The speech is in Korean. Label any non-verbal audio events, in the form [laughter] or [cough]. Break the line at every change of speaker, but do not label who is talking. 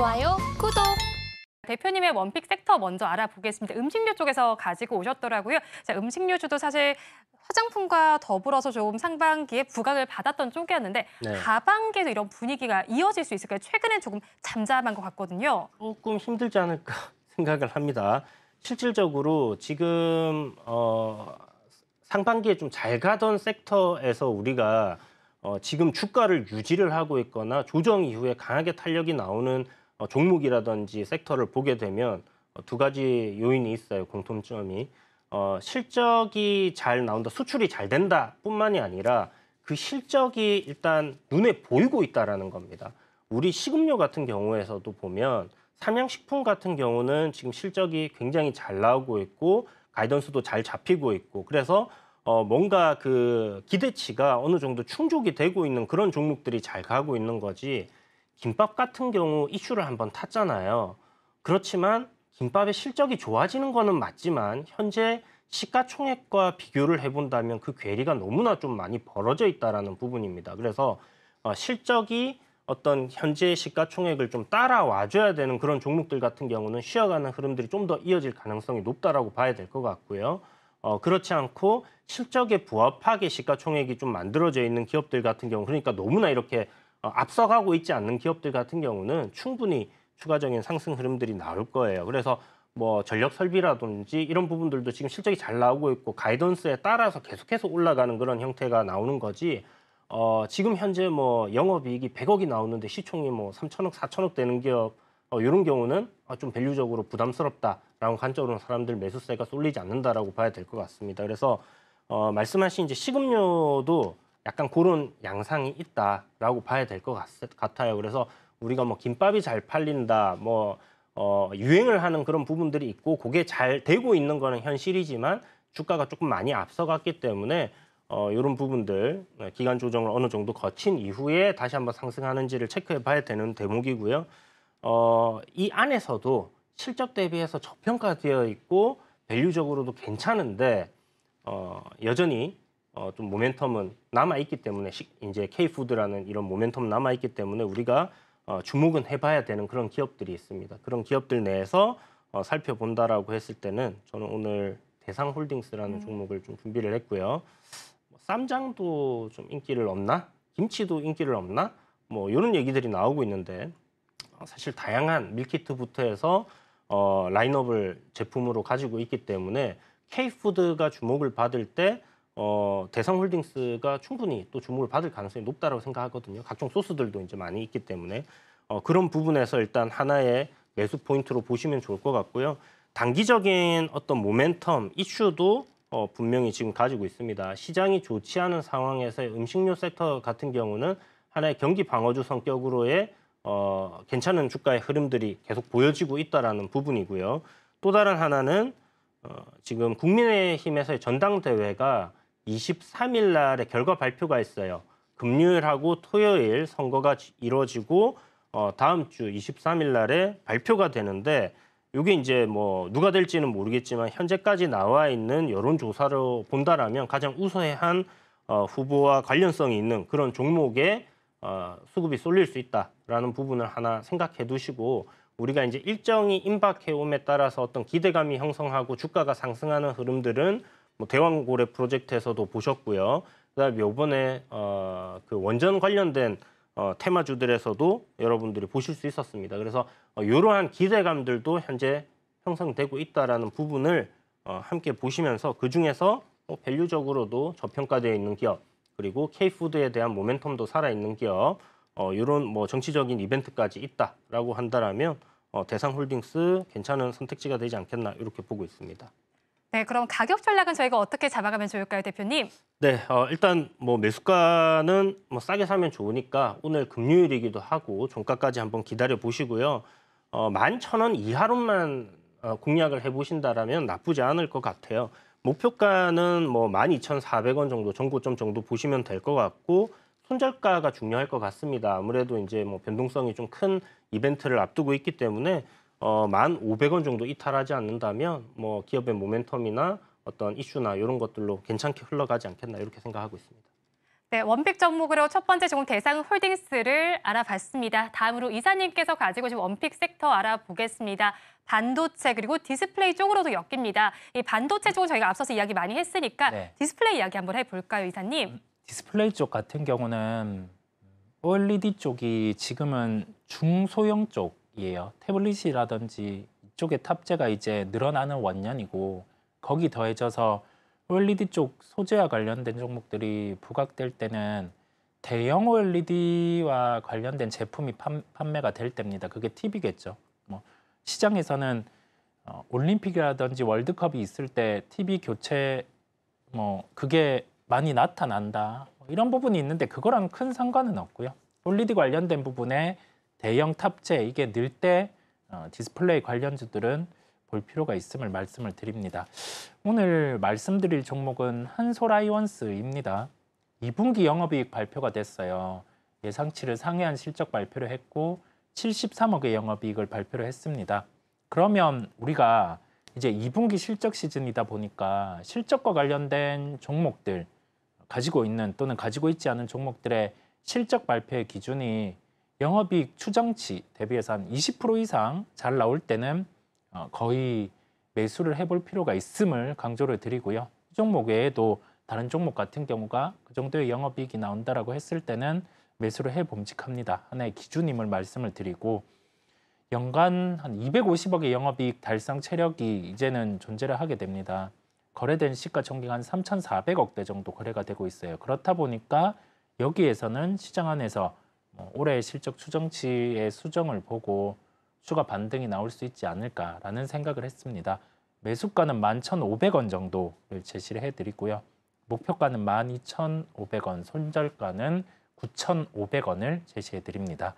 좋아요, 구독! 대표님의 원픽 섹터 먼저 알아보겠습니다. 음식료 쪽에서 가지고 오셨더라고요. 자, 음식료주도 사실 화장품과 더불어서 조금 상반기에 부각을 받았던 쪽이었는데 네. 하반기에도 이런 분위기가 이어질 수 있을까요? 최근엔 조금
잠잠한 것 같거든요. 조금 힘들지 않을까 [laughs] 생각을 합니다. 실질적으로 지금 어, 상반기에 좀 잘 가던 섹터에서 우리가 어, 지금 주가를 유지를 하고 있거나 조정 이후에 강하게 탄력이 나오는 어, 종목이라든지 섹터를 보게 되면 어, 두 가지 요인이 있어요. 공통점이 어, 실적이 잘 나온다, 수출이 잘 된다뿐만이 아니라 그 실적이 일단 눈에 보이고 있다라는 겁니다. 우리 식음료 같은 경우에서도 보면 삼양식품 같은 경우는 지금 실적이 굉장히 잘 나오고 있고 가이던스도 잘 잡히고 있고 그래서 어, 뭔가 그 기대치가 어느 정도 충족이 되고 있는 그런 종목들이 잘 가고 있는 거지 김밥 같은 경우 이슈를 한번 탔잖아요. 그렇지만 김밥의 실적이 좋아지는 거는 맞지만 현재 시가총액과 비교를 해본다면 그 괴리가 너무나 좀 많이 벌어져 있다라는 부분입니다. 그래서 어, 실적이 어떤 현재 시가총액을 좀 따라와줘야 되는 그런 종목들 같은 경우는 쉬어가는 흐름들이 좀 더 이어질 가능성이 높다라고 봐야 될 것 같고요. 어, 그렇지 않고 실적에 부합하게 시가총액이 좀 만들어져 있는 기업들 같은 경우 그러니까 너무나 이렇게 어, 앞서가고 있지 않는 기업들 같은 경우는 충분히 추가적인 상승 흐름들이 나올 거예요. 그래서 뭐 전력 설비라든지 이런 부분들도 지금 실적이 잘 나오고 있고 가이던스에 따라서 계속해서 올라가는 그런 형태가 나오는 거지. 어, 지금 현재 뭐 영업이익이 100억이 나오는데 시총이 뭐 3천억, 4천억 되는 기업 어, 이런 경우는 어, 좀 밸류적으로 부담스럽다라는 관점으로 사람들 매수세가 쏠리지 않는다라고 봐야 될 것 같습니다. 그래서 어, 말씀하신 이제 식음료도 약간 그런 양상이 있다라고 봐야 될 것 같아요. 그래서 우리가 뭐 김밥이 잘 팔린다, 뭐 어, 유행을 하는 그런 부분들이 있고 그게 잘 되고 있는 거는 현실이지만 주가가 조금 많이 앞서갔기 때문에 어, 이런 부분들 네, 기간 조정을 어느 정도 거친 이후에 다시 한번 상승하는지를 체크해 봐야 되는 대목이고요. 어, 이 안에서도 실적 대비해서 저평가되어 있고 밸류적으로도 괜찮은데 어, 여전히 어, 좀 모멘텀은 남아 있기 때문에 식, 이제 K푸드라는 이런 모멘텀 남아 있기 때문에 우리가 어, 주목은 해봐야 되는 그런 기업들이 있습니다. 그런 기업들 내에서 어, 살펴본다라고 했을 때는 저는 오늘 대상홀딩스라는 음. 종목을 좀 준비를 했고요. 뭐 쌈장도 좀 인기를 얻나? 김치도 인기를 얻나? 뭐 이런 얘기들이 나오고 있는데 어, 사실 다양한 밀키트부터 해서 어, 라인업을 제품으로 가지고 있기 때문에 K푸드가 주목을 받을 때 어, 대상홀딩스가 충분히 또 주목을 받을 가능성이 높다고 생각하거든요. 각종 소스들도 이제 많이 있기 때문에 어, 그런 부분에서 일단 하나의 매수 포인트로 보시면 좋을 것 같고요. 단기적인 어떤 모멘텀 이슈도 어, 분명히 지금 가지고 있습니다. 시장이 좋지 않은 상황에서 음식료 섹터 같은 경우는 하나의 경기 방어주 성격으로의 어, 괜찮은 주가의 흐름들이 계속 보여지고 있다라는 부분이고요. 또 다른 하나는 어, 지금 국민의힘에서의 전당대회가 23일 날에 결과 발표가 있어요. 금요일하고 토요일 선거가 이루어지고 어, 다음 주 23일 날에 발표가 되는데 이게 이제 뭐 누가 될지는 모르겠지만 현재까지 나와 있는 여론조사로 본다라면 가장 우수한 어, 후보와 관련성이 있는 그런 종목에 어, 수급이 쏠릴 수 있다라는 부분을 하나 생각해 두시고 우리가 이제 일정이 임박해옴에 따라서 어떤 기대감이 형성하고 주가가 상승하는 흐름들은 뭐 대왕고래 프로젝트에서도 보셨고요. 그다음에 이번에 어, 그 원전 관련된 어, 테마주들에서도 여러분들이 보실 수 있었습니다. 그래서 어, 이러한 기대감들도 현재 형성되고 있다라는 부분을 어, 함께 보시면서 그 중에서 뭐 밸류적으로도 저평가되어 있는 기업 그리고 케이푸드에 대한 모멘텀도 살아있는 기업 어, 이런 뭐 정치적인 이벤트까지 있다라고 한다라면 어, 대상홀딩스 괜찮은 선택지가 되지 않겠나 이렇게 보고 있습니다.
네, 그럼 가격 전략은 저희가 어떻게 잡아가면 좋을까요, 대표님?
네, 어, 일단 뭐 매수가는 뭐 싸게 사면 좋으니까 오늘 금요일이기도 하고 종가까지 한번 기다려 보시고요. 어, 만천 원 이하로만 어, 공략을 해보신다라면 나쁘지 않을 것 같아요. 목표가는 뭐 12,400원 정도, 정고점 정도 보시면 될 것 같고 손절가가 중요할 것 같습니다. 아무래도 이제 뭐 변동성이 좀 큰 이벤트를 앞두고 있기 때문에 어, 1,500원 정도 이탈하지 않는다면 뭐 기업의 모멘텀이나 어떤 이슈나 이런 것들로 괜찮게 흘러가지 않겠나 이렇게 생각하고 있습니다.
네, 원픽 종목으로 첫 번째 종목 대상 홀딩스를 알아봤습니다. 다음으로 이사님께서 가지고 계신 원픽 섹터 알아보겠습니다. 반도체 그리고 디스플레이 쪽으로도 엮입니다. 이 반도체 쪽은 저희가 앞서서 이야기 많이 했으니까 네. 디스플레이 이야기 한번 해볼까요, 이사님? 음, 디스플레이 쪽 같은 경우는 OLED 음, 쪽이 지금은 중소형 쪽 이에요. 태블릿이라든지 이쪽에 탑재가 이제 늘어나는 원년이고 거기 더해져서 OLED 쪽 소재와 관련된 종목들이 부각될 때는 대형 OLED와 관련된 제품이 판, 판매가 될 때입니다. 그게 TV겠죠. 뭐 시장에서는 어, 올림픽이라든지 월드컵이 있을 때 TV 교체 뭐 그게 많이 나타난다. 뭐 이런 부분이 있는데 그거랑 큰 상관은 없고요. 올리드 관련된 부분에 대형 탑재 이게 늘때 어, 디스플레이 관련주들은 볼 필요가 있음을 말씀을 드립니다. 오늘 말씀드릴 종목은 한솔아이원스입니다. 2분기 영업이익 발표가 됐어요. 예상치를 상회한 실적 발표를 했고 73억의 영업이익을 발표를 했습니다. 그러면 우리가 이제 2분기 실적 시즌이다 보니까 실적과 관련된 종목들 가지고 있는 또는 가지고 있지 않은 종목들의 실적 발표의 기준이 영업이익 추정치 대비해서 한 20% 이상 잘 나올 때는 어, 거의 매수를 해볼 필요가 있음을 강조를 드리고요. 이 종목 외에도 다른 종목 같은 경우가 그 정도의 영업이익이 나온다라고 했을 때는 매수를 해봄직합니다. 하나의 기준임을 말씀을 드리고 연간 한 250억의 영업이익 달성 체력이 이제는 존재를 하게 됩니다. 거래된 시가총액 한 3,400억대 정도 거래가 되고 있어요. 그렇다 보니까 여기에서는 시장 안에서 뭐 올해 실적 추정치의 수정을 보고 추가 반등이 나올 수 있지 않을까라는 생각을 했습니다. 매수가는 11,500원 정도를 제시를 해드리고요. 목표가는 12,500원, 손절가는 9,500원을 제시해드립니다.